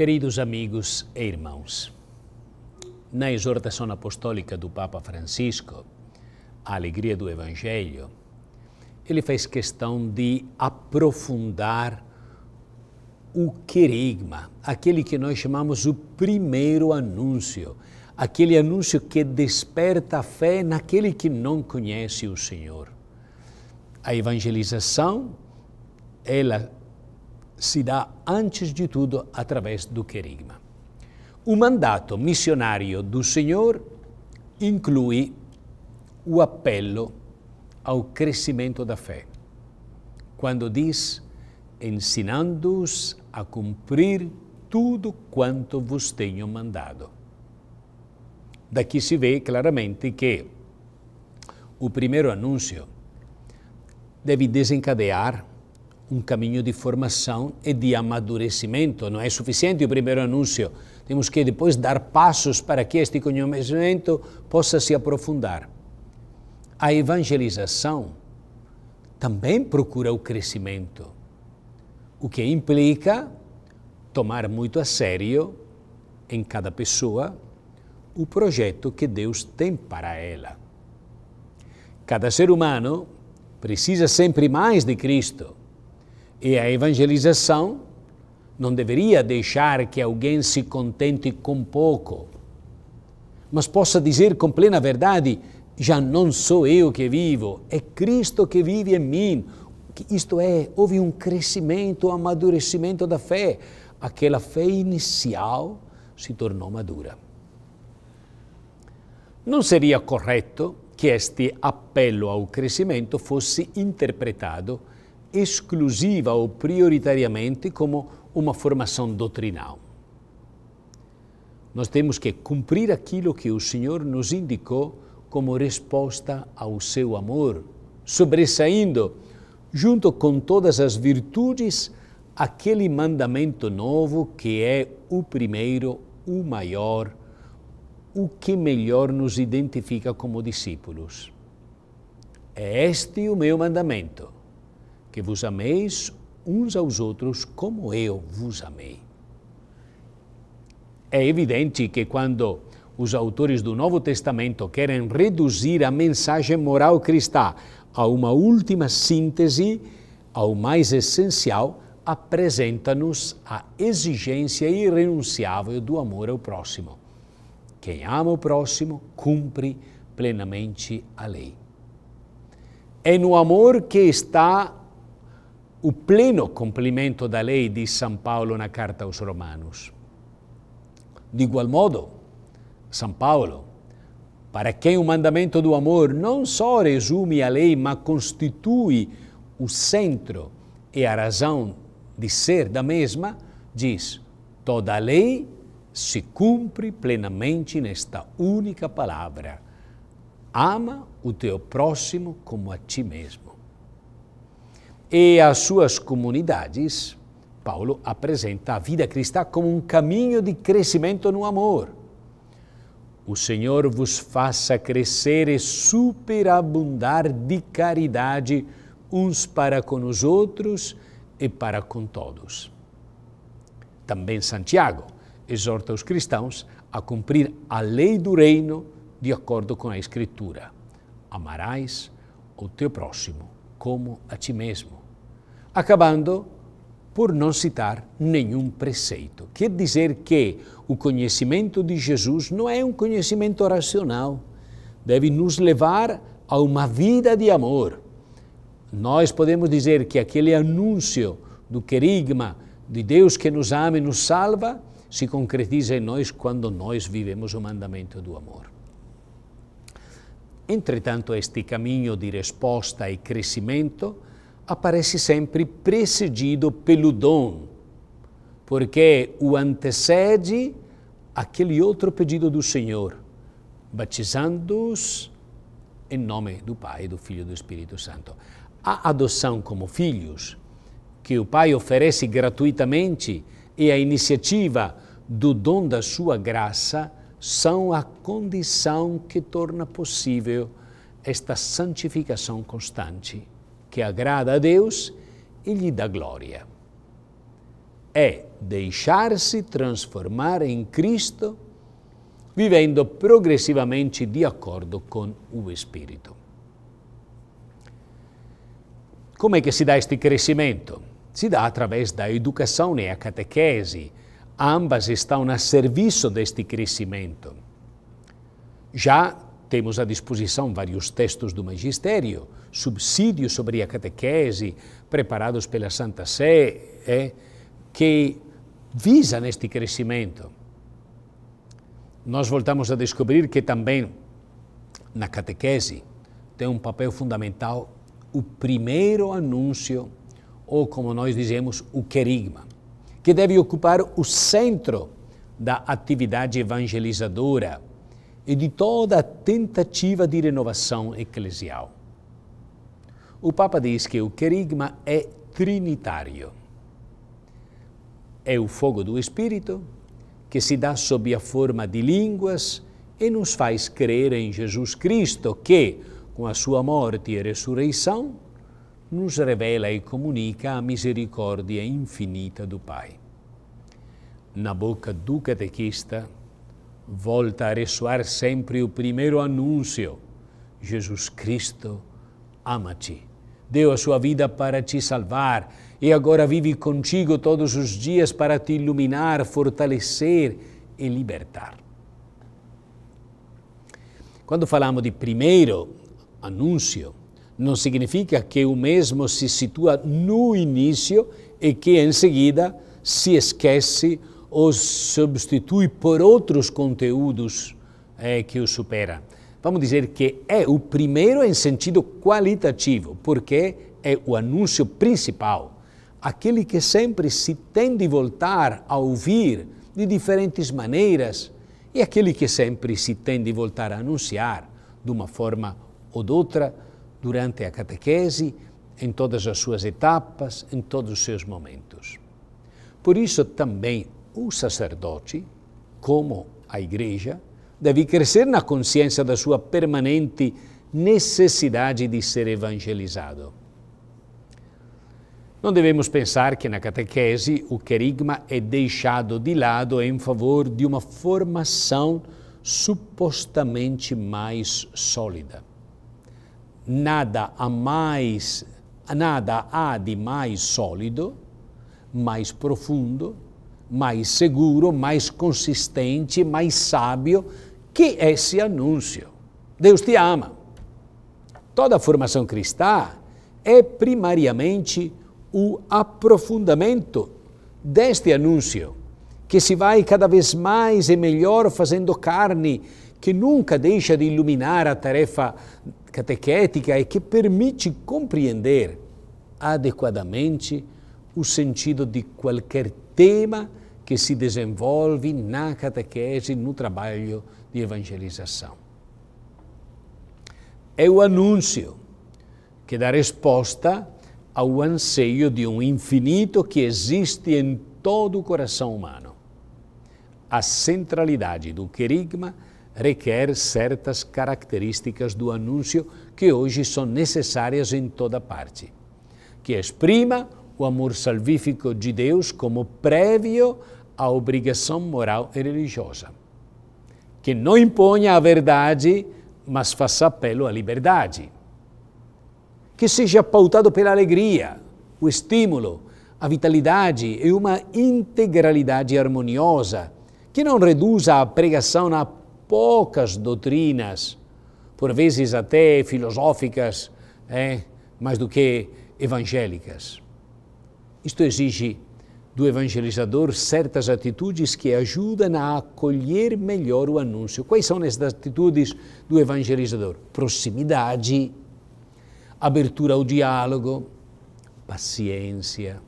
Queridos amigos e irmãos, na exortação apostólica do Papa Francisco, a alegria do Evangelho, ele fez questão de aprofundar o querigma, aquele que nós chamamos o primeiro anúncio, aquele anúncio que desperta a fé naquele que não conhece o Senhor. A evangelização, ela se dá antes de tudo através do querigma. O mandato missionário do Senhor inclui o apelo ao crescimento da fé, quando diz: ensinando-os a cumprir tudo quanto vos tenho mandado. Daqui se vê claramente que o primeiro anúncio deve desencadear um caminho de formação e de amadurecimento. Não é suficiente o primeiro anúncio. Temos que depois dar passos para que este conhecimento possa se aprofundar. A evangelização também procura o crescimento, o que implica tomar muito a sério, em cada pessoa, o projeto que Deus tem para ela. Cada ser humano precisa sempre mais de Cristo e a evangelização não deveria deixar que alguém se contente com pouco, mas possa dizer com plena verdade: já não sou eu que vivo, é Cristo que vive em mim. Isto é, houve um crescimento, um amadurecimento da fé. Aquela fé inicial se tornou madura. Não seria correto que este apelo ao crescimento fosse interpretado exclusiva ou prioritariamente como uma formação doutrinal. Nós temos que cumprir aquilo que o Senhor nos indicou como resposta ao seu amor, sobressaindo, junto com todas as virtudes, aquele mandamento novo que é o primeiro, o maior, o que melhor nos identifica como discípulos. É este o meu mandamento que vos ameis uns aos outros como eu vos amei. É evidente que quando os autores do Novo Testamento querem reduzir a mensagem moral cristã a uma última síntese, ao mais essencial, apresenta-nos a exigência irrenunciável do amor ao próximo. Quem ama o próximo cumpre plenamente a lei. É no amor que está o pleno cumprimento da lei di San Paolo na carta aos Romanos. De igual modo, São Paulo, para quem o mandamento do amor não só resume a lei, mas constitui o centro e a razão de ser da mesma, diz: toda a lei se cumpre plenamente nesta única palavra: ama o teu próximo como a ti mesmo e às suas comunidades, Paulo apresenta a vida cristã como um caminho de crescimento no amor. O Senhor vos faça crescer e superabundar de caridade uns para com os outros e para com todos. Também Santiago exorta os cristãos a cumprir a lei do reino de acordo com a Escritura. Amarás o teu próximo como a ti mesmo acabando por não citar nenhum preceito. Quer dizer que o conhecimento de Jesus não é um conhecimento racional, deve nos levar a uma vida de amor. Nós podemos dizer que aquele anúncio do querigma de Deus que nos ama e nos salva se concretiza em nós quando nós vivemos o mandamento do amor. Entretanto, este caminho de resposta e crescimento aparece sempre precedido pelo dom, porque o antecede aquele outro pedido do Senhor, batizando-os em nome do Pai, do Filho e do Espírito Santo. A adoção como filhos, que o Pai oferece gratuitamente, e a iniciativa do dom da sua graça são a condição que torna possível esta santificação constante que agrada a Deus e lhe dá glória. É deixar-se transformar em Cristo, vivendo progressivamente de acordo com o Espírito. Como é que si dà este crescimento? Si dà através da educação e né? a catequese. Ambas estão a serviço deste crescimento. Já temos à disposição vários textos do magistério subsídios sobre a catequese preparados pela Santa Sé, é, que visa este crescimento. Nós voltamos a descobrir que também na catequese tem um papel fundamental o primeiro anúncio, ou como nós dizemos, o querigma, que deve ocupar o centro da atividade evangelizadora e de toda a tentativa de renovação eclesial o Papa diz que o querigma é trinitário. É o fogo do Espírito que se dá sob a forma de línguas e nos faz crer em Jesus Cristo, que, com a sua morte e ressurreição, nos revela e comunica a misericórdia infinita do Pai. Na boca do catequista, volta a ressoar sempre o primeiro anúncio: Jesus Cristo ama-te deu a sua vida para te salvar e agora vive contigo todos os dias para te iluminar, fortalecer e libertar. Quando falamos de primeiro anúncio, não significa que o mesmo se situa no início e que em seguida se esquece ou substitui por outros conteúdos é, que o supera vamos dizer que é o primeiro em sentido qualitativo, porque é o anúncio principal, aquele que sempre se tem de voltar a ouvir de diferentes maneiras e aquele que sempre se tem de voltar a anunciar de uma forma ou de outra durante a catequese, em todas as suas etapas, em todos os seus momentos. Por isso também o sacerdote, como a igreja, deve crescer na consciência da sua permanente necessidade de ser evangelizado. Não devemos pensar que na catequese o querigma é deixado de lado em favor de uma formação supostamente mais sólida. Nada há mais, nada há de mais sólido, mais profundo, mais seguro, mais consistente, mais sábio que é esse anúncio. Deus te ama. Toda a formação cristã é primariamente o aprofundamento deste anúncio, que se vai cada vez mais e melhor fazendo carne, que nunca deixa de iluminar a tarefa catequética e que permite compreender adequadamente o sentido de qualquer tema que se desenvolve na catequese, no trabalho catequético de evangelização. É o anúncio que dá resposta ao anseio de um infinito que existe em todo o coração humano. A centralidade do querigma requer certas características do anúncio que hoje são necessárias em toda parte, que exprima o amor salvífico de Deus como prévio à obrigação moral e religiosa que não imponha a verdade, mas faça apelo à liberdade. Que seja pautado pela alegria, o estímulo, a vitalidade e uma integralidade harmoniosa, que não reduza a pregação a poucas doutrinas, por vezes até filosóficas, é, mais do que evangélicas. Isto exige do evangelizador certas atitudes que ajudam a acolher melhor o anúncio. Quais são essas atitudes do evangelizador? Proximidade, abertura ao diálogo, paciência,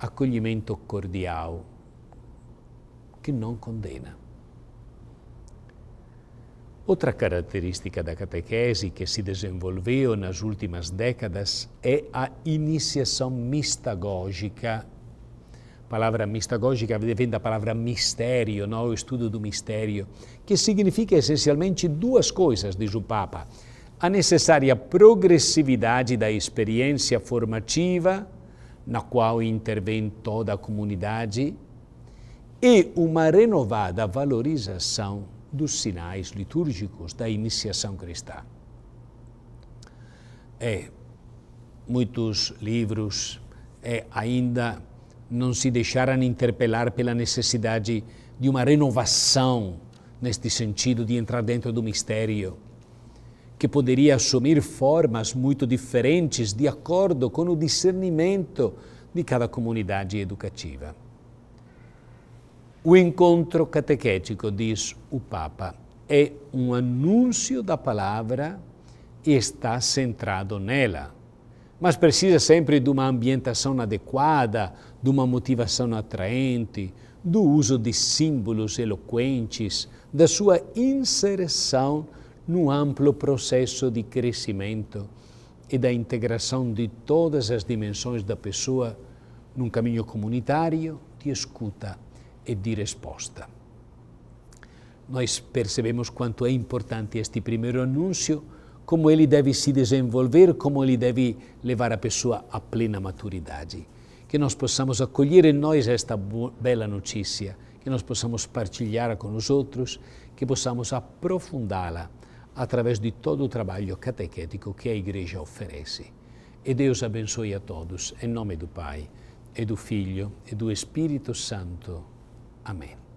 acolhimento cordial, que não condena. Outra característica da catequese que se desenvolveu nas últimas décadas é a iniciação mistagógica palavra mistagógica vem da palavra mistério, não? o estudo do mistério, que significa essencialmente duas coisas, diz o Papa. A necessária progressividade da experiência formativa, na qual intervém toda a comunidade, e uma renovada valorização dos sinais litúrgicos da iniciação cristã. É, muitos livros é, ainda não se deixaram interpelar pela necessidade de uma renovação neste sentido de entrar dentro do mistério, que poderia assumir formas muito diferentes de acordo com o discernimento de cada comunidade educativa. O encontro catequético, diz o Papa, é um anúncio da palavra e está centrado nela mas precisa sempre de uma ambientação adequada, de uma motivação atraente, do uso de símbolos eloquentes, da sua inserção num amplo processo de crescimento e da integração de todas as dimensões da pessoa num caminho comunitário de escuta e de resposta. Nós percebemos quanto é importante este primeiro anúncio como ele deve se desenvolver, como ele deve levar a pessoa à plena maturidade. Que nós possamos acolher em nós esta bela notícia, que nós possamos partilhar com os outros, que possamos aprofundá-la através de todo o trabalho catequético que a Igreja oferece. E Deus abençoe a todos, em nome do Pai, e do Filho, e do Espírito Santo. Amém.